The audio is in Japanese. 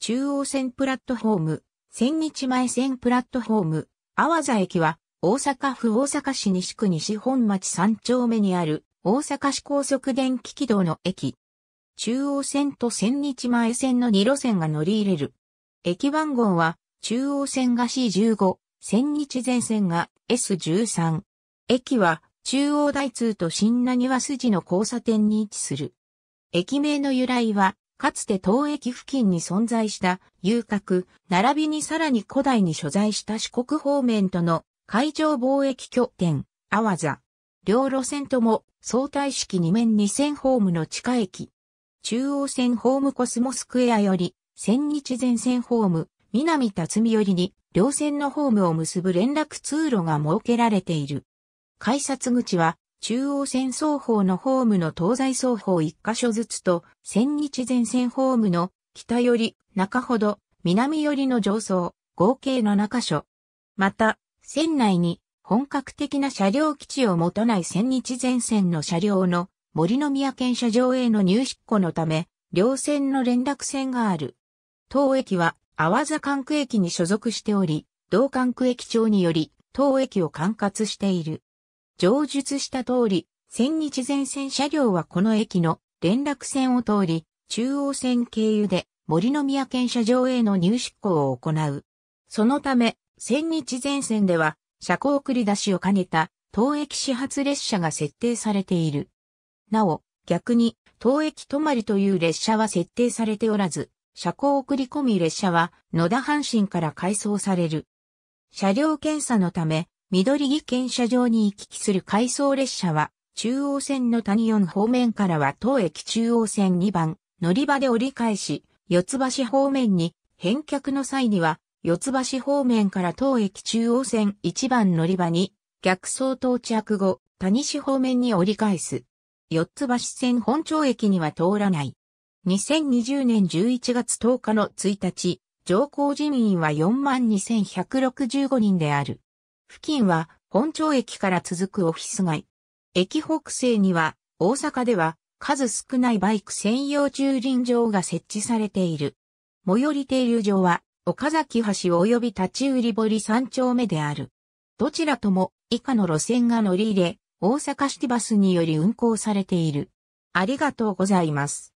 中央線プラットフォーム、千日前線プラットフォーム、阿波座駅は、大阪府大阪市西区西本町三丁目にある、大阪市高速電気軌道の駅。中央線と千日前線の2路線が乗り入れる。駅番号は、中央線が C15、千日前線が S13。駅は、中央大通と新名庭筋の交差点に位置する。駅名の由来は、かつて東駅付近に存在した遊郭、並びにさらに古代に所在した四国方面との海上貿易拠点、阿波座。両路線とも相対式2面2000ホームの地下駅。中央線ホームコスモスクエアより、千日前線ホーム、南辰巳よりに、両線のホームを結ぶ連絡通路が設けられている。改札口は、中央線双方のホームの東西双方一箇所ずつと、千日前線ホームの北寄り、中ほど、南寄りの上層、合計7箇所。また、線内に本格的な車両基地を持たない千日前線の車両の森の宮県車場への入出庫のため、両線の連絡線がある。当駅は、淡座管区駅に所属しており、同管区駅長により、当駅を管轄している。上述した通り、千日前線車両はこの駅の連絡線を通り、中央線経由で森の宮県車場への入出港を行う。そのため、千日前線では、車庫送り出しを兼ねた、当駅始発列車が設定されている。なお、逆に、当駅止まりという列車は設定されておらず、車庫送り込み列車は、野田阪神から改装される。車両検査のため、緑木県車場に行き来する回送列車は、中央線の谷4方面からは当駅中央線2番、乗り場で折り返し、四つ橋方面に、返却の際には、四つ橋方面から当駅中央線1番乗り場に、逆走到着後、谷市方面に折り返す。四つ橋線本町駅には通らない。2020年11月10日の1日、乗降人員は42,165人である。付近は本町駅から続くオフィス街。駅北西には大阪では数少ないバイク専用駐輪場が設置されている。最寄り停留場は岡崎橋及び立ち売り堀三丁目である。どちらとも以下の路線が乗り入れ、大阪シティバスにより運行されている。ありがとうございます。